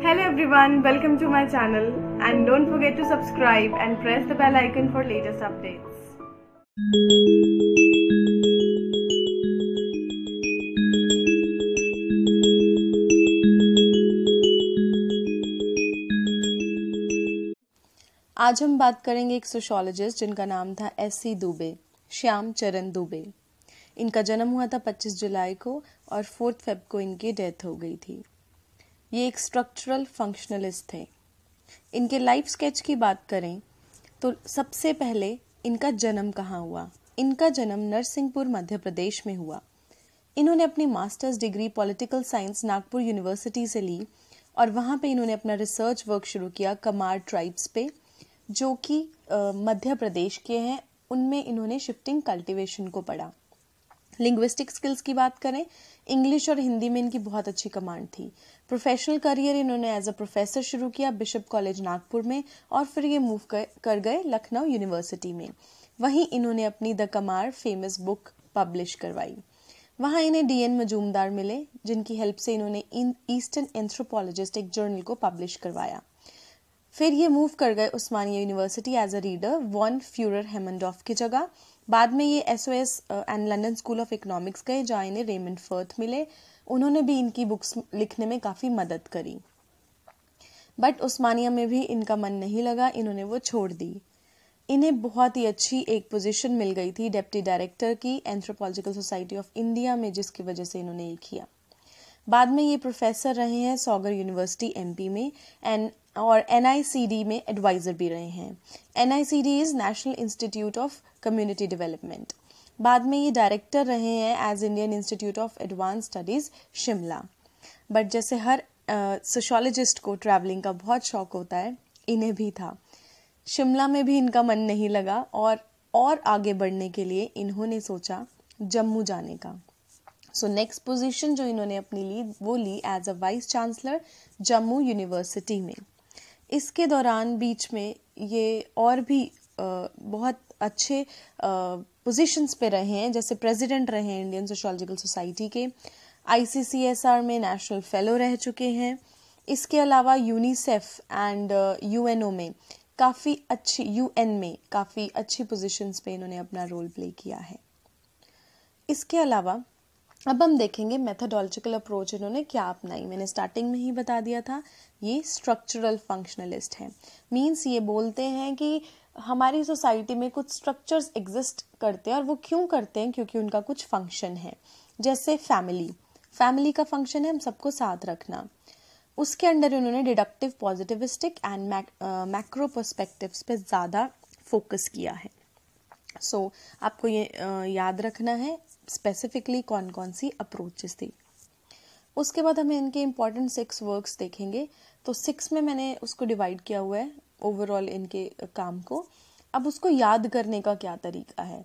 Hello everyone, welcome to my channel and don't forget to subscribe and press the bell icon for latest updates. आज हम बात करेंगे एक सोशोलॉजिस्ट जिनका नाम था एस सी दुबे श्याम चरण दुबे इनका जन्म हुआ था 25 जुलाई को और फोर्थ फेब को इनकी डेथ हो गई थी ये एक स्ट्रक्चरल फंक्शनलिस्ट थे इनके लाइफ स्केच की बात करें तो सबसे पहले इनका जन्म कहाँ हुआ इनका जन्म नरसिंहपुर मध्य प्रदेश में हुआ इन्होंने अपनी master's degree political science Nagpur university से ली और वहाँ पे इन्होंने अपना रिसर्च वर्क शुरू किया कमार ट्राइब्स पे जो कि मध्य प्रदेश के हैं उनमें इन्होंने शिफ्टिंग कल्टीवेशन को पढ़ा लिंग्विस्टिक स्किल्स की बात करें इंग्लिश और हिंदी में इनकी बहुत अच्छी कमांड थी प्रोफेशनल करियर इन्होंने एज अ प्रोफेसर शुरू किया बिशप कॉलेज नागपुर में और फिर ये मूव कर, गए लखनऊ यूनिवर्सिटी में वहीं इन्होंने अपनी the Kamar famous book publish करवाई वहाँ इन्हें डी एन मजूमदार मिले जिनकी हेल्प से इन्होंने ईस्टर्न एंथ्रोपोलॉजिस्ट एक जर्नल को पब्लिश करवाया फिर ये मूव कर गए Osmania university as a reader von Furer Haimendorf की जगह बाद में ये S O S and London school of economics गए जहाँ इन्हें रेमंड फर्थ मिले उन्होंने भी इनकी बुक्स लिखने में काफ़ी मदद करी बट उस्मानिया में भी इनका मन नहीं लगा इन्होंने वो छोड़ दी इन्हें बहुत ही अच्छी एक पोजीशन मिल गई थी डेप्टी डायरेक्टर की एंथ्रोपोलॉजिकल सोसाइटी ऑफ इंडिया में जिसकी वजह से इन्होंने ये किया बाद में ये प्रोफेसर रहे हैं सौगर यूनिवर्सिटी एमपी में एंड और एन में एडवाइज़र भी रहे हैं N is national institute of community development बाद में ये डायरेक्टर रहे हैं as Indian institute of advance studies Shimla but जैसे हर सोशोलॉजिस्ट uh, को ट्रैवलिंग का बहुत शौक होता है इन्हें भी था शिमला में भी इनका मन नहीं लगा और और आगे बढ़ने के लिए इन्होंने सोचा जम्मू जाने का सो नेक्स्ट पोजीशन जो इन्होंने अपनी ली वो ली as a vice chancellor Jammu university में इसके दौरान बीच में ये और भी बहुत अच्छे पोजीशंस पे रहे हैं जैसे प्रेसिडेंट रहे हैं इंडियन सोशोलॉजिकल सोसाइटी के आईसीसीएसआर में नेशनल फेलो रह चुके हैं इसके अलावा यूनिसेफ एंड यूएनओ में काफ़ी अच्छी यूएन में काफ़ी अच्छी पोजीशंस पे इन्होंने अपना रोल प्ले किया है इसके अलावा अब हम देखेंगे मेथडोलॉजिकल अप्रोच इन्होंने क्या अपनाई मैंने स्टार्टिंग में ही बता दिया था ये स्ट्रक्चरल फंक्शनलिस्ट हैं मींस ये बोलते हैं कि हमारी सोसाइटी में कुछ स्ट्रक्चर्स एग्जिस्ट करते हैं और वो क्यों करते हैं क्योंकि उनका कुछ फंक्शन है जैसे फैमिली फैमिली का फंक्शन है हम सबको साथ रखना उसके अंडर उन्होंने deductive positivistic and macro perspectives पे ज़्यादा फोकस किया है सो so, आपको ये uh, याद रखना है स्पेसिफिकली कौन कौन सी अप्रोचेस थी उसके बाद हमें इनके इम्पॉर्टेंट सिक्स वर्क्स देखेंगे तो सिक्स में मैंने उसको डिवाइड किया हुआ है ओवरऑल इनके काम को अब उसको याद करने का क्या तरीका है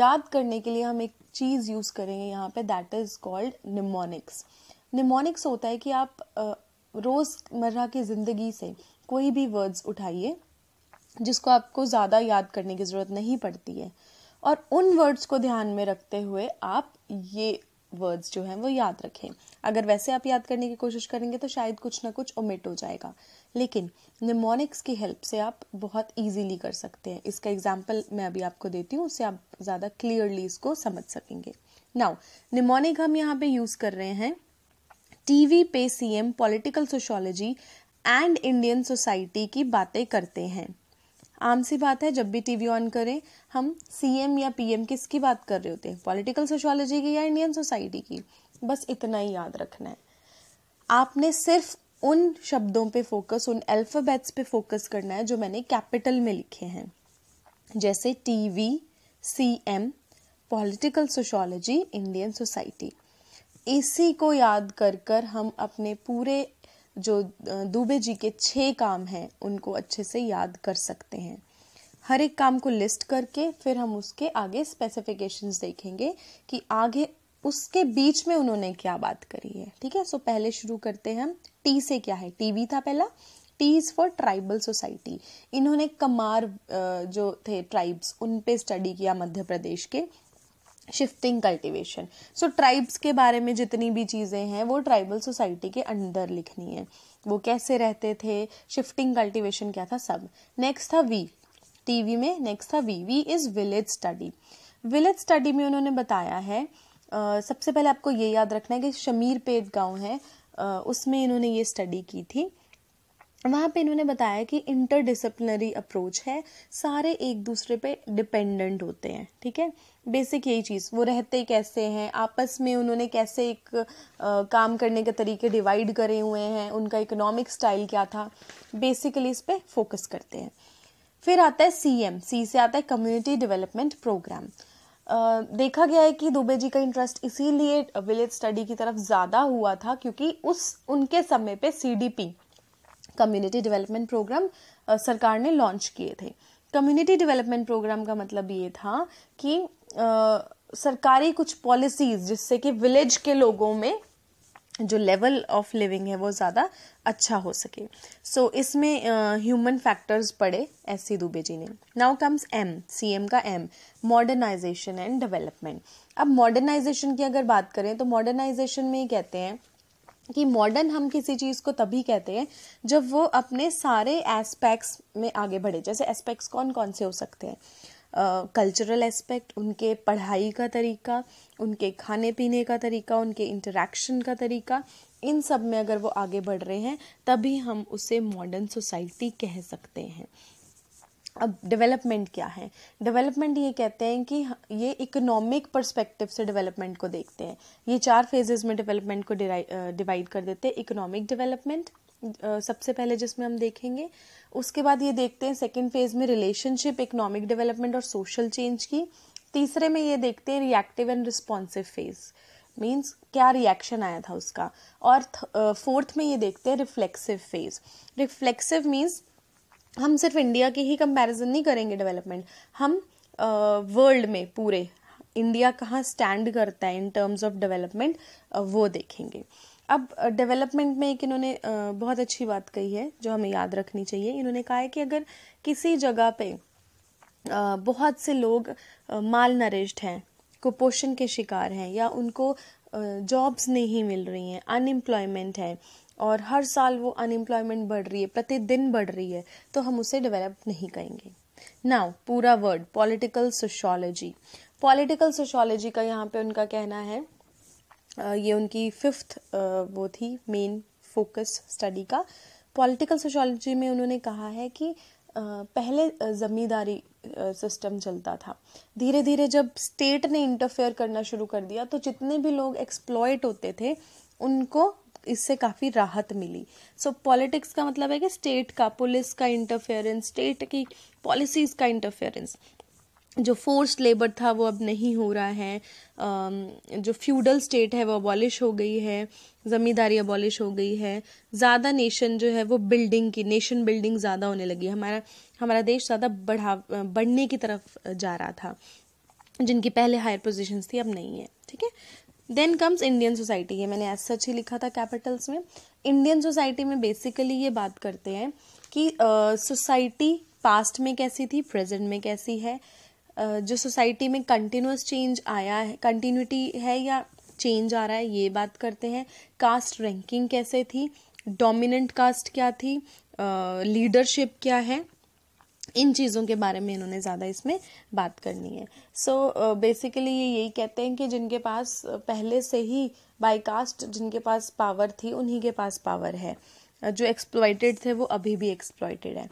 याद करने के लिए हम एक चीज़ यूज़ करेंगे यहाँ पे that is called mnemonics mnemonics होता है कि आप रोज़मर्रा की ज़िंदगी से कोई भी वर्ड्स उठाइए जिसको आपको ज़्यादा याद करने की ज़रूरत नहीं पड़ती है और उन वर्ड्स को ध्यान में रखते हुए आप ये वर्ड्स जो हैं वो याद रखें अगर वैसे आप याद करने की कोशिश करेंगे तो शायद कुछ ना कुछ ओमिट हो जाएगा लेकिन निमोनिक्स की हेल्प से आप बहुत इजीली कर सकते हैं इसका एग्जाम्पल मैं अभी आपको देती हूँ उससे आप ज़्यादा क्लियरली इसको समझ सकेंगे नाउ निमोनिक हम यहाँ पे यूज़ कर रहे हैं टीवी पे CM political sociology and Indian society की बातें करते हैं आम सी बात है जब भी टीवी ऑन करें हम सीएम या पीएम किसकी बात कर रहे होते हैं पॉलिटिकल सोशोलॉजी की या इंडियन सोसाइटी की बस इतना ही याद रखना है आपने सिर्फ उन शब्दों पे फोकस उन अल्फ़ाबेट्स पे फोकस करना है जो मैंने कैपिटल में लिखे हैं जैसे T V C M political sociology Indian society इसी को याद कर कर हम अपने पूरे जो दुबे जी के छः काम हैं उनको अच्छे से याद कर सकते हैं हर एक काम को लिस्ट करके फिर हम उसके आगे स्पेसिफिकेशंस देखेंगे कि आगे उसके बीच में उन्होंने क्या बात करी है ठीक है सो पहले शुरू करते हैं हम टी से क्या है टीवी था पहला T is for tribal society इन्होंने कमार जो थे ट्राइब्स उन पे स्टडी किया मध्य प्रदेश के शिफ्टिंग कल्टीवेशन सो ट्राइब्स के बारे में जितनी भी चीज़ें हैं वो ट्राइबल सोसाइटी के अंदर लिखनी है वो कैसे रहते थे शिफ्टिंग कल्टीवेशन क्या था सब नेक्स्ट था वी टीवी में नेक्स्ट था V V is village study village study में उन्होंने बताया है आ, सबसे पहले आपको ये याद रखना है कि शमीर पेट गांव है आ, उसमें इन्होंने ये स्टडी की थी वहाँ पे इन्होंने बताया कि इंटरडिसिप्लिनरी अप्रोच है सारे एक दूसरे पे डिपेंडेंट होते हैं ठीक है बेसिक यही चीज़ वो रहते कैसे हैं आपस में उन्होंने कैसे एक आ, काम करने के तरीके डिवाइड करे हुए हैं उनका इकोनॉमिक स्टाइल क्या था बेसिकली इस पर फोकस करते हैं फिर आता है सी एम सी से आता है कम्युनिटी डेवलपमेंट प्रोग्राम देखा गया है कि दुबे जी का इंटरेस्ट इसीलिए विलेज स्टडी की तरफ ज़्यादा हुआ था क्योंकि उस उनके समय पे C D P community development programme सरकार ने लॉन्च किए थे कम्युनिटी डेवलपमेंट प्रोग्राम का मतलब ये था कि आ, सरकारी कुछ पॉलिसीज जिससे कि विलेज के लोगों में जो लेवल ऑफ लिविंग है वो ज़्यादा अच्छा हो सके सो so, इसमें ह्यूमन फैक्टर्स पड़े एस सी दुबे जी ने now comes M C M का एम मॉडर्नाइजेशन एंड डेवलपमेंट अब मॉडर्नाइजेशन की अगर बात करें तो मॉडर्नाइजेशन में ही कहते हैं कि मॉडर्न हम किसी चीज़ को तभी कहते हैं जब वो अपने सारे एस्पेक्ट्स में आगे बढ़े जैसे एस्पेक्ट्स कौन कौन से हो सकते हैं कल्चरल uh, एस्पेक्ट उनके पढ़ाई का तरीका उनके खाने पीने का तरीका उनके इंटरेक्शन का तरीका इन सब में अगर वो आगे बढ़ रहे हैं तभी हम उसे मॉडर्न सोसाइटी कह सकते हैं अब डेवलपमेंट क्या है डेवलपमेंट ये कहते हैं कि ये इकोनॉमिक पर्सपेक्टिव से डेवलपमेंट को देखते हैं ये चार फेजेस में डेवलपमेंट को डिवाइड कर देते हैं इकोनॉमिक डेवलपमेंट सबसे पहले जिसमें हम देखेंगे उसके बाद ये देखते हैं सेकेंड फेज में रिलेशनशिप इकोनॉमिक डेवलपमेंट और सोशल चेंज की तीसरे में ये देखते हैं reactive and responsive phase means क्या रिएक्शन आया था उसका और फोर्थ में ये देखते हैं रिफ्लेक्सिव फेज रिफ्लेक्सिव मीन्स हम सिर्फ इंडिया की ही कंपैरिजन नहीं करेंगे डेवलपमेंट हम वर्ल्ड में पूरे इंडिया कहाँ स्टैंड करता है इन टर्म्स ऑफ डेवलपमेंट वो देखेंगे अब डेवलपमेंट में एक इन्होंने बहुत अच्छी बात कही है जो हमें याद रखनी चाहिए इन्होंने कहा है कि अगर किसी जगह पे बहुत से लोग माल नरिश्ड हैं कुपोषण के शिकार हैं या उनको जॉब्स नहीं मिल रही हैं अनएम्प्लॉयमेंट है और हर साल वो अनएम्प्लॉयमेंट बढ़ रही है प्रतिदिन बढ़ रही है तो हम उसे डेवलप नहीं करेंगे नाउ पूरा word political sociology political sociology का यहाँ पे उनका कहना है ये उनकी फिफ्थ वो थी मेन फोकस स्टडी का पॉलिटिकल सोशोलॉजी में उन्होंने कहा है कि पहले ज़मींदारी सिस्टम चलता था धीरे धीरे जब स्टेट ने इंटरफेयर करना शुरू कर दिया तो जितने भी लोग एक्सप्लॉयट होते थे उनको इससे काफ़ी राहत मिली सो so, पॉलिटिक्स का मतलब है कि स्टेट का पुलिस का इंटरफेरेंस स्टेट की पॉलिसीज़ का इंटरफेरेंस जो फोर्स्ड लेबर था वो अब नहीं हो रहा है um, जो फ्यूडल स्टेट है वो अबॉलिश हो गई है ज़मींदारी अबॉलिश हो गई है ज़्यादा नेशन जो है वो बिल्डिंग की नेशन बिल्डिंग ज़्यादा होने लगी हमारा हमारा देश ज़्यादा बढ़ा बढ़ने की तरफ जा रहा था जिनकी पहले हायर पोजीशंस थी अब नहीं है ठीक है देन कम्स इंडियन सोसाइटी ये मैंने ऐसा ही लिखा था कैपिटल्स में इंडियन सोसाइटी में बेसिकली ये बात करते हैं कि सोसाइटी uh, पास्ट में कैसी थी प्रेजेंट में कैसी है uh, जो सोसाइटी में कंटिन्यूस चेंज आया है कंटिन्यूटी है या चेंज आ रहा है ये बात करते हैं कास्ट रैंकिंग कैसे थी डोमिनेंट कास्ट क्या थी लीडरशिप uh, क्या है इन चीज़ों के बारे में इन्होंने ज़्यादा इसमें बात करनी है सो so, बेसिकली uh, ये यही कहते हैं कि जिनके पास uh, पहले से ही बाई कास्ट जिनके पास पावर थी उन्हीं के पास पावर है uh, जो एक्सप्लॉयटेड थे वो अभी भी एक्सप्लॉयटेड है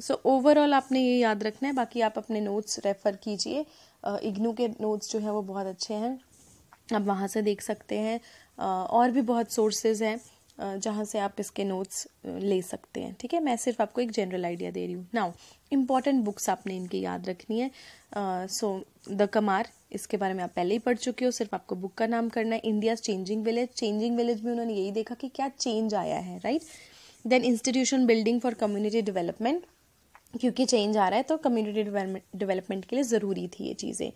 सो so, ओवरऑल आपने ये याद रखना है बाकी आप अपने नोट्स रेफ़र कीजिए इग्नू के नोट्स जो है वो बहुत अच्छे हैं आप वहाँ से देख सकते हैं और भी बहुत सोर्सेज हैं जहाँ से आप इसके नोट्स ले सकते हैं ठीक है मैं सिर्फ आपको एक जनरल आइडिया दे रही हूँ नाउ इम्पॉर्टेंट बुक्स आपने इनकी याद रखनी है सो द कमार इसके बारे में आप पहले ही पढ़ चुके हो सिर्फ आपको बुक का नाम करना है India changing village changing village में उन्होंने यही देखा कि क्या चेंज आया है right then institution building for community development क्योंकि चेंज आ रहा है तो कम्युनिटी डेवलपमेंट के लिए ज़रूरी थी ये चीज़ें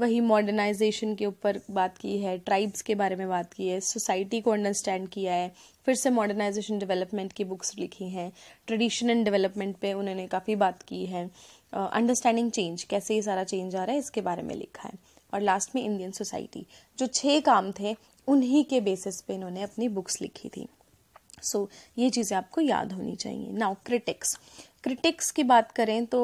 वही मॉडर्नाइजेशन के ऊपर बात की है ट्राइब्स के बारे में बात की है सोसाइटी को अंडरस्टैंड किया है फिर से मॉडर्नाइजेशन डेवलपमेंट की बुक्स लिखी हैं ट्रेडिशन एंड डेवलपमेंट पे उन्होंने काफ़ी बात की है अंडरस्टैंडिंग चेंज कैसे ये सारा चेंज आ रहा है इसके बारे में लिखा है और लास्ट में इंडियन सोसाइटी जो छः काम थे उन्हीं के बेसिस पे इन्होंने अपनी बुक्स लिखी थी सो so, ये चीज़ें आपको याद होनी चाहिए नाउ क्रिटिक्स क्रिटिक्स की बात करें तो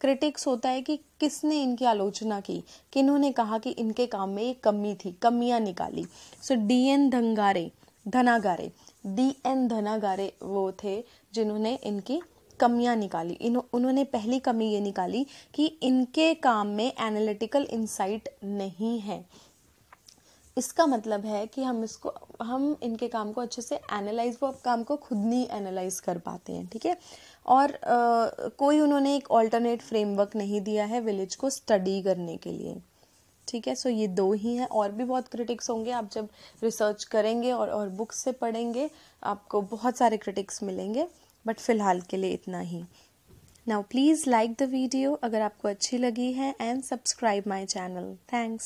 क्रिटिक्स uh, होता है कि किसने इनकी आलोचना की किन्होंने कहा कि इनके काम में एक कमी थी कमियां निकाली सो D N Dhangare Dhanagare D N Dhanagare वो थे जिन्होंने इनकी कमियां निकाली इन उन्होंने पहली कमी ये निकाली कि इनके काम में एनालिटिकल इंसाइट नहीं है इसका मतलब है कि हम इसको हम इनके काम को अच्छे से एनालाइज वो अब काम को खुद नहीं एनालाइज कर पाते हैं ठीक है और आ, कोई उन्होंने एक ऑल्टरनेट फ्रेमवर्क नहीं दिया है विलेज को स्टडी करने के लिए ठीक है सो ये दो ही हैं और भी बहुत क्रिटिक्स होंगे आप जब रिसर्च करेंगे और और बुक्स से पढ़ेंगे आपको बहुत सारे क्रिटिक्स मिलेंगे बट फिलहाल के लिए इतना ही now please like the video अगर आपको अच्छी लगी है and subscribe my channel thanks